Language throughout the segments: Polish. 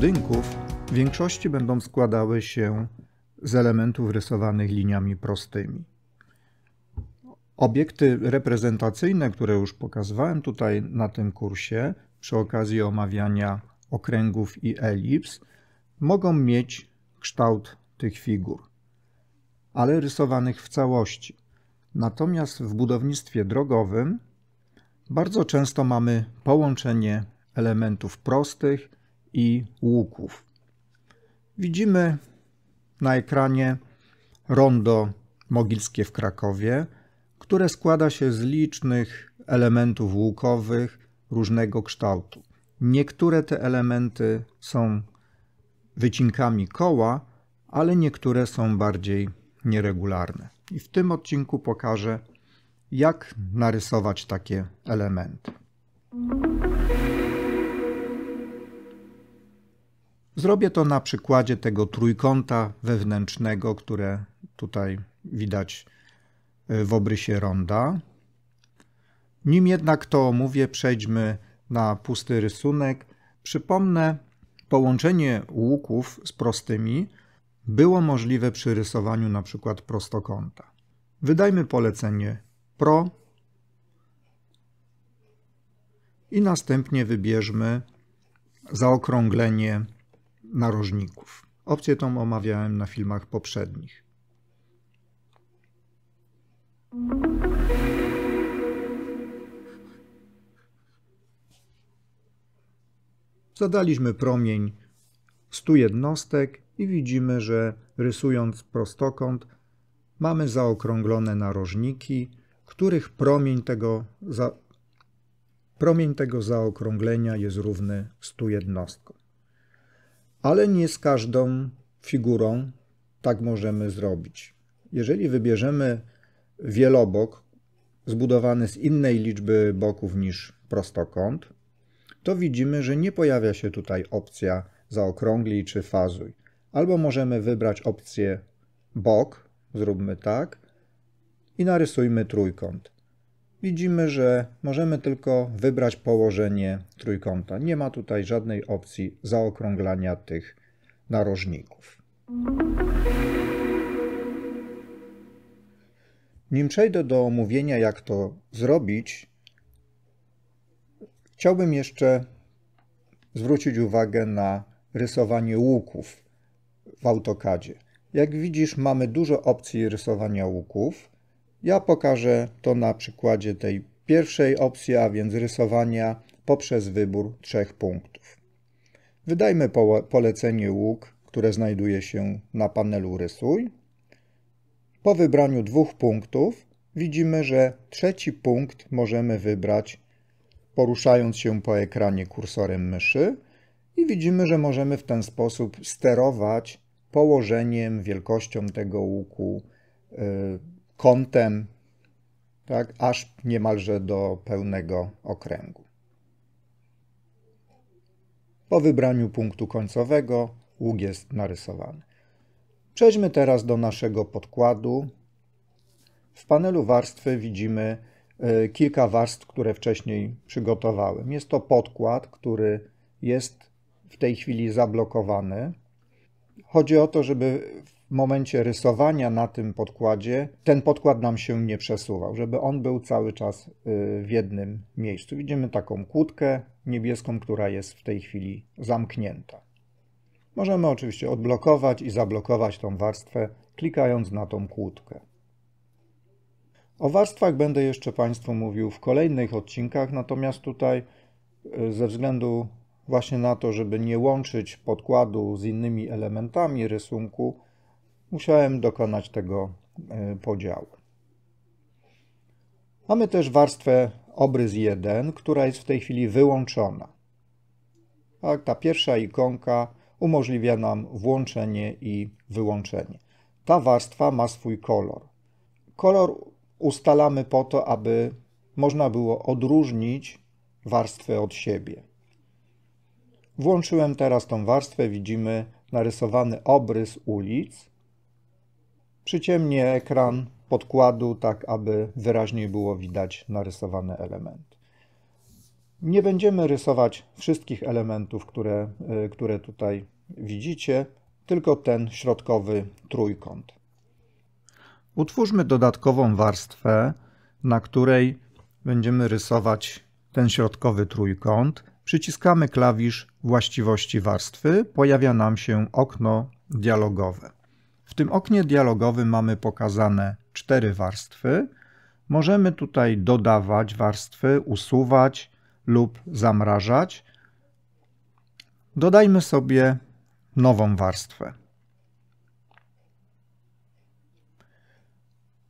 budynków w większości będą składały się z elementów rysowanych liniami prostymi. Obiekty reprezentacyjne, które już pokazywałem tutaj na tym kursie przy okazji omawiania okręgów i elips, mogą mieć kształt tych figur, ale rysowanych w całości. Natomiast w budownictwie drogowym bardzo często mamy połączenie elementów prostych i łuków. Widzimy na ekranie rondo mogilskie w Krakowie, które składa się z licznych elementów łukowych różnego kształtu. Niektóre te elementy są wycinkami koła, ale niektóre są bardziej nieregularne. I w tym odcinku pokażę, jak narysować takie elementy. Zrobię to na przykładzie tego trójkąta wewnętrznego, które tutaj widać e, w obrysie ronda. Nim jednak to omówię, przejdźmy na pusty rysunek. Przypomnę, połączenie łuków z prostymi było możliwe przy rysowaniu np. prostokąta. Wydajmy polecenie Pro i następnie wybierzmy zaokrąglenie narożników. Opcję tą omawiałem na filmach poprzednich. Zadaliśmy promień 100 jednostek i widzimy, że rysując prostokąt mamy zaokrąglone narożniki, których promień tego, za... promień tego zaokrąglenia jest równy 100 jednostkom ale nie z każdą figurą tak możemy zrobić. Jeżeli wybierzemy wielobok zbudowany z innej liczby boków niż prostokąt, to widzimy, że nie pojawia się tutaj opcja zaokrąglij czy fazuj. Albo możemy wybrać opcję bok, zróbmy tak, i narysujmy trójkąt widzimy, że możemy tylko wybrać położenie trójkąta. Nie ma tutaj żadnej opcji zaokrąglania tych narożników. Nim przejdę do omówienia, jak to zrobić, chciałbym jeszcze zwrócić uwagę na rysowanie łuków w AutoCADzie. Jak widzisz, mamy dużo opcji rysowania łuków. Ja pokażę to na przykładzie tej pierwszej opcji, a więc rysowania poprzez wybór trzech punktów. Wydajmy polecenie łuk, które znajduje się na panelu Rysuj. Po wybraniu dwóch punktów widzimy, że trzeci punkt możemy wybrać poruszając się po ekranie kursorem myszy i widzimy, że możemy w ten sposób sterować położeniem, wielkością tego łuku, yy, kątem, tak, aż niemalże do pełnego okręgu. Po wybraniu punktu końcowego łuk jest narysowany. Przejdźmy teraz do naszego podkładu. W panelu warstwy widzimy e, kilka warstw, które wcześniej przygotowałem. Jest to podkład, który jest w tej chwili zablokowany. Chodzi o to, żeby w w momencie rysowania na tym podkładzie ten podkład nam się nie przesuwał, żeby on był cały czas y, w jednym miejscu. Widzimy taką kłódkę niebieską, która jest w tej chwili zamknięta. Możemy oczywiście odblokować i zablokować tą warstwę, klikając na tą kłódkę. O warstwach będę jeszcze Państwu mówił w kolejnych odcinkach, natomiast tutaj y, ze względu właśnie na to, żeby nie łączyć podkładu z innymi elementami rysunku, musiałem dokonać tego e, podziału. Mamy też warstwę obrys 1, która jest w tej chwili wyłączona. Tak, ta pierwsza ikonka umożliwia nam włączenie i wyłączenie. Ta warstwa ma swój kolor. Kolor ustalamy po to, aby można było odróżnić warstwę od siebie. Włączyłem teraz tą warstwę, widzimy narysowany obrys ulic, Przyciemnię ekran podkładu, tak aby wyraźniej było widać narysowany element. Nie będziemy rysować wszystkich elementów, które, y, które tutaj widzicie, tylko ten środkowy trójkąt. Utwórzmy dodatkową warstwę, na której będziemy rysować ten środkowy trójkąt. Przyciskamy klawisz właściwości warstwy, pojawia nam się okno dialogowe tym oknie dialogowym mamy pokazane cztery warstwy. Możemy tutaj dodawać warstwy, usuwać lub zamrażać. Dodajmy sobie nową warstwę.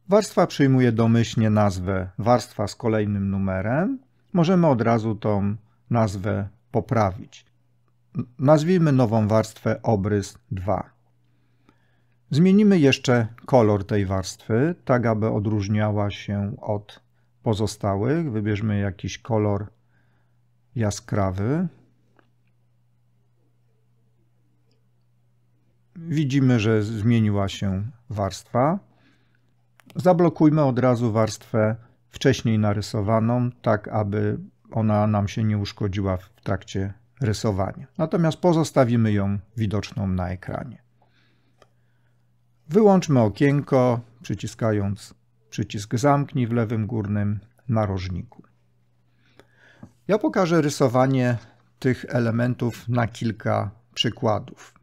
Warstwa przyjmuje domyślnie nazwę warstwa z kolejnym numerem. Możemy od razu tą nazwę poprawić. Nazwijmy nową warstwę obrys 2. Zmienimy jeszcze kolor tej warstwy, tak aby odróżniała się od pozostałych. Wybierzmy jakiś kolor jaskrawy. Widzimy, że zmieniła się warstwa. Zablokujmy od razu warstwę wcześniej narysowaną, tak aby ona nam się nie uszkodziła w trakcie rysowania. Natomiast pozostawimy ją widoczną na ekranie. Wyłączmy okienko, przyciskając przycisk zamknij w lewym górnym narożniku. Ja pokażę rysowanie tych elementów na kilka przykładów.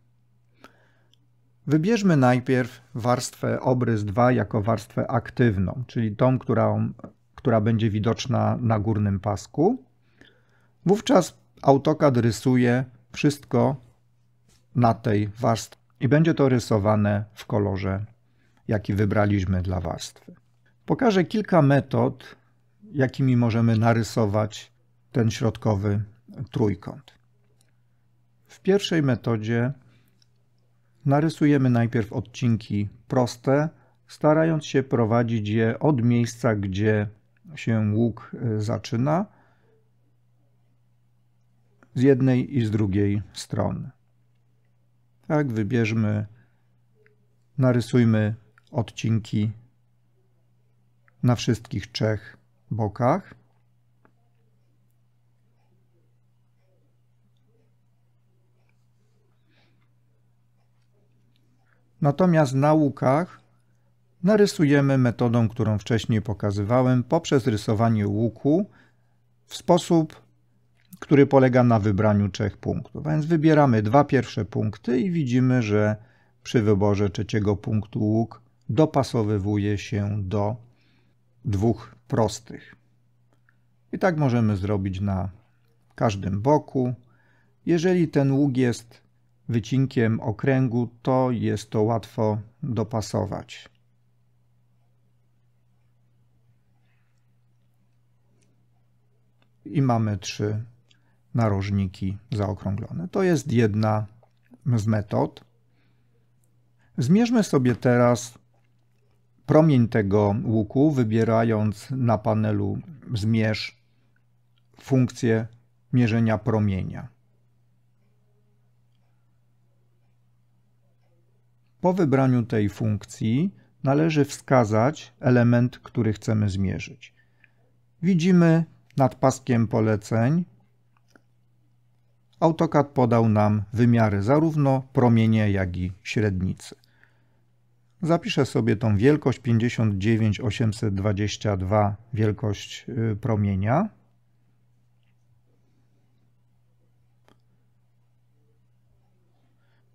Wybierzmy najpierw warstwę obrys 2 jako warstwę aktywną, czyli tą, która, która będzie widoczna na górnym pasku. Wówczas AutoCAD rysuje wszystko na tej warstwie i będzie to rysowane w kolorze, jaki wybraliśmy dla warstwy. Pokażę kilka metod, jakimi możemy narysować ten środkowy trójkąt. W pierwszej metodzie narysujemy najpierw odcinki proste, starając się prowadzić je od miejsca, gdzie się łuk y, zaczyna, z jednej i z drugiej strony. Tak, wybierzmy, narysujmy odcinki na wszystkich trzech bokach. Natomiast na łukach narysujemy metodą, którą wcześniej pokazywałem, poprzez rysowanie łuku w sposób który polega na wybraniu trzech punktów. A więc wybieramy dwa pierwsze punkty i widzimy, że przy wyborze trzeciego punktu łuk dopasowywuje się do dwóch prostych. I tak możemy zrobić na każdym boku. Jeżeli ten łuk jest wycinkiem okręgu, to jest to łatwo dopasować. I mamy trzy narożniki zaokrąglone. To jest jedna z metod. Zmierzmy sobie teraz promień tego łuku, wybierając na panelu zmierz funkcję mierzenia promienia. Po wybraniu tej funkcji należy wskazać element, który chcemy zmierzyć. Widzimy nad paskiem poleceń AutoCAD podał nam wymiary zarówno promienie, jak i średnicy. Zapiszę sobie tą wielkość 59822, wielkość y, promienia.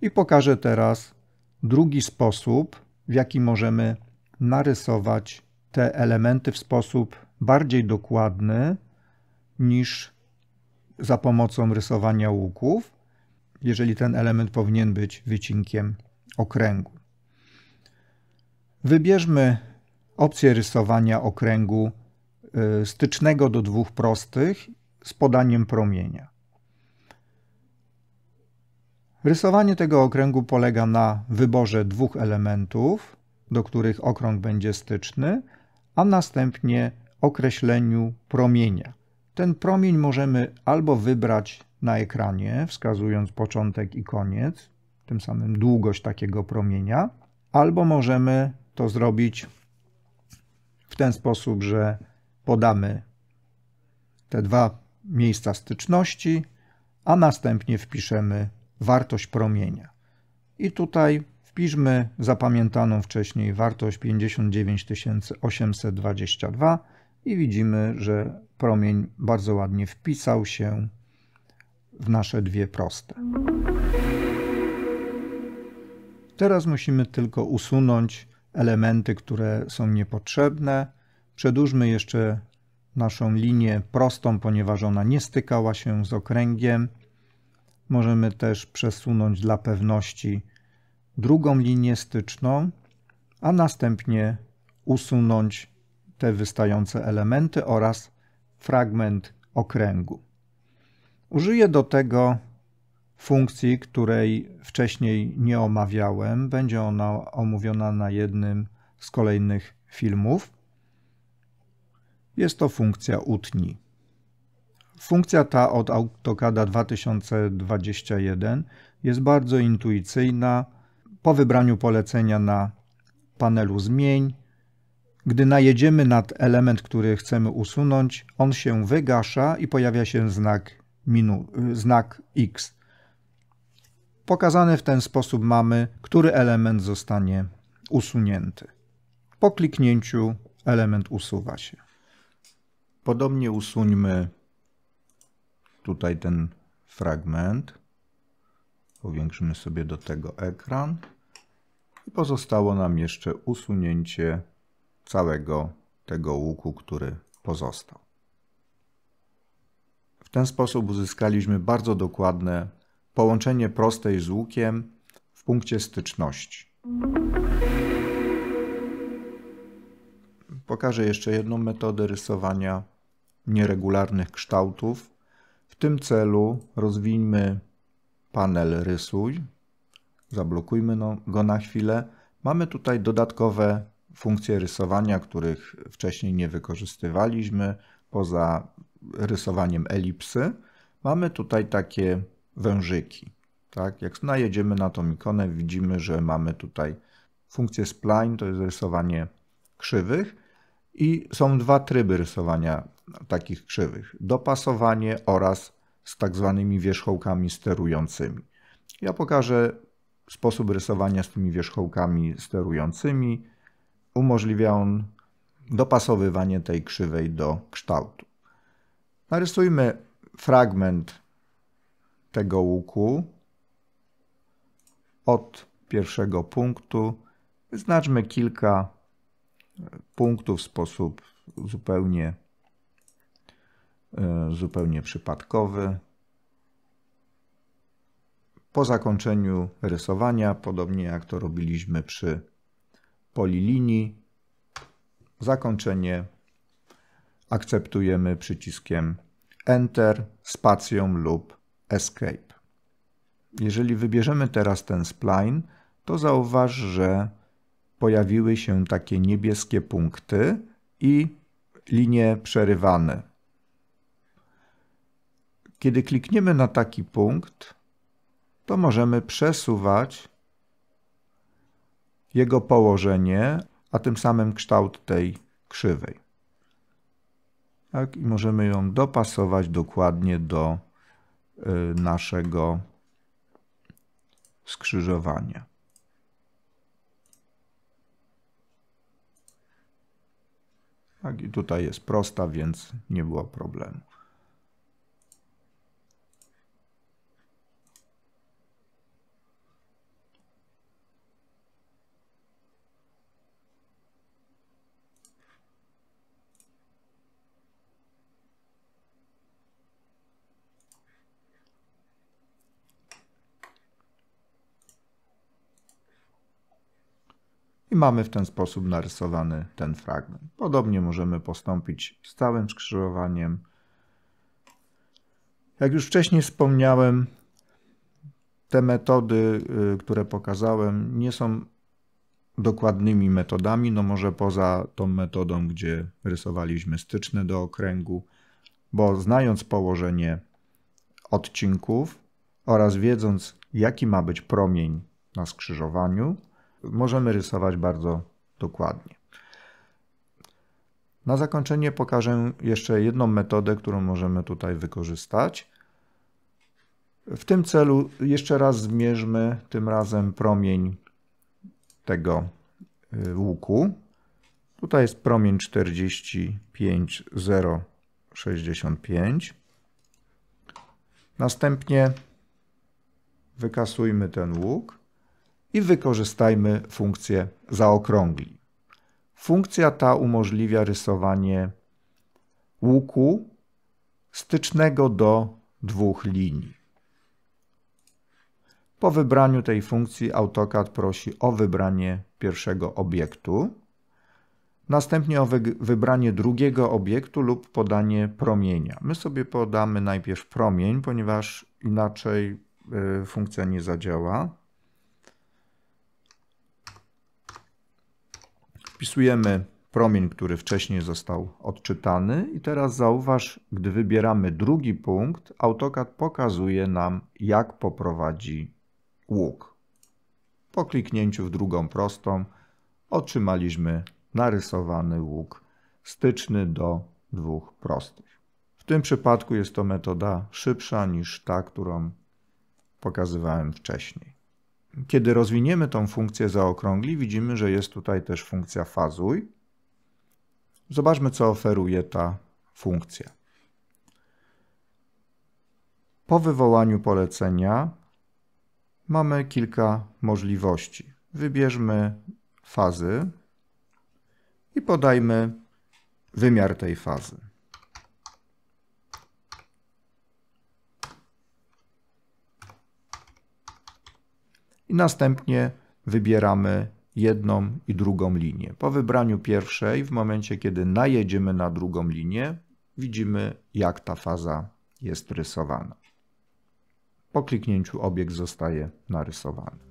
I pokażę teraz drugi sposób, w jaki możemy narysować te elementy w sposób bardziej dokładny niż za pomocą rysowania łuków, jeżeli ten element powinien być wycinkiem okręgu. Wybierzmy opcję rysowania okręgu y, stycznego do dwóch prostych z podaniem promienia. Rysowanie tego okręgu polega na wyborze dwóch elementów, do których okrąg będzie styczny, a następnie określeniu promienia. Ten promień możemy albo wybrać na ekranie, wskazując początek i koniec, tym samym długość takiego promienia, albo możemy to zrobić w ten sposób, że podamy te dwa miejsca styczności, a następnie wpiszemy wartość promienia. I tutaj wpiszmy zapamiętaną wcześniej wartość 59822 i widzimy, że promień bardzo ładnie wpisał się w nasze dwie proste. Teraz musimy tylko usunąć elementy, które są niepotrzebne. Przedłużmy jeszcze naszą linię prostą, ponieważ ona nie stykała się z okręgiem. Możemy też przesunąć dla pewności drugą linię styczną, a następnie usunąć te wystające elementy oraz fragment okręgu. Użyję do tego funkcji, której wcześniej nie omawiałem. Będzie ona omówiona na jednym z kolejnych filmów. Jest to funkcja utni. Funkcja ta od AutoCADa 2021 jest bardzo intuicyjna. Po wybraniu polecenia na panelu zmień gdy najedziemy nad element, który chcemy usunąć, on się wygasza i pojawia się znak, minu, znak X. Pokazany w ten sposób mamy, który element zostanie usunięty. Po kliknięciu element usuwa się. Podobnie usuńmy tutaj ten fragment. Powiększymy sobie do tego ekran. I pozostało nam jeszcze usunięcie całego tego łuku, który pozostał. W ten sposób uzyskaliśmy bardzo dokładne połączenie prostej z łukiem w punkcie styczności. Pokażę jeszcze jedną metodę rysowania nieregularnych kształtów. W tym celu rozwińmy panel Rysuj. Zablokujmy no go na chwilę. Mamy tutaj dodatkowe funkcje rysowania, których wcześniej nie wykorzystywaliśmy, poza rysowaniem elipsy, mamy tutaj takie wężyki. Tak? Jak najedziemy na tą ikonę, widzimy, że mamy tutaj funkcję spline, to jest rysowanie krzywych i są dwa tryby rysowania takich krzywych. Dopasowanie oraz z tak zwanymi wierzchołkami sterującymi. Ja pokażę sposób rysowania z tymi wierzchołkami sterującymi umożliwia on dopasowywanie tej krzywej do kształtu. Narysujmy fragment tego łuku od pierwszego punktu. Wyznaczmy kilka e, punktów w sposób zupełnie, e, zupełnie przypadkowy. Po zakończeniu rysowania, podobnie jak to robiliśmy przy polilinii, zakończenie akceptujemy przyciskiem Enter, spacją lub Escape. Jeżeli wybierzemy teraz ten spline, to zauważ, że pojawiły się takie niebieskie punkty i linie przerywane. Kiedy klikniemy na taki punkt, to możemy przesuwać jego położenie, a tym samym kształt tej krzywej. Tak? I możemy ją dopasować dokładnie do y, naszego skrzyżowania. Tak, i tutaj jest prosta, więc nie było problemu. i mamy w ten sposób narysowany ten fragment. Podobnie możemy postąpić z całym skrzyżowaniem. Jak już wcześniej wspomniałem, te metody, y, które pokazałem, nie są dokładnymi metodami, no może poza tą metodą, gdzie rysowaliśmy styczne do okręgu, bo znając położenie odcinków oraz wiedząc, jaki ma być promień na skrzyżowaniu, możemy rysować bardzo dokładnie. Na zakończenie pokażę jeszcze jedną metodę, którą możemy tutaj wykorzystać. W tym celu jeszcze raz zmierzmy tym razem promień tego y, łuku. Tutaj jest promień 45065. Następnie wykasujmy ten łuk i wykorzystajmy funkcję zaokrągli. Funkcja ta umożliwia rysowanie łuku stycznego do dwóch linii. Po wybraniu tej funkcji AutoCAD prosi o wybranie pierwszego obiektu, następnie o wybranie drugiego obiektu lub podanie promienia. My sobie podamy najpierw promień, ponieważ inaczej y, funkcja nie zadziała. Wpisujemy promień, który wcześniej został odczytany i teraz zauważ, gdy wybieramy drugi punkt, AutoCAD pokazuje nam, jak poprowadzi łuk. Po kliknięciu w drugą prostą otrzymaliśmy narysowany łuk styczny do dwóch prostych. W tym przypadku jest to metoda szybsza niż ta, którą pokazywałem wcześniej. Kiedy rozwiniemy tą funkcję zaokrągli, widzimy, że jest tutaj też funkcja fazuj. Zobaczmy, co oferuje ta funkcja. Po wywołaniu polecenia mamy kilka możliwości. Wybierzmy fazy i podajmy wymiar tej fazy. i następnie wybieramy jedną i drugą linię. Po wybraniu pierwszej, w momencie kiedy najedziemy na drugą linię, widzimy jak ta faza jest rysowana. Po kliknięciu obiekt zostaje narysowany.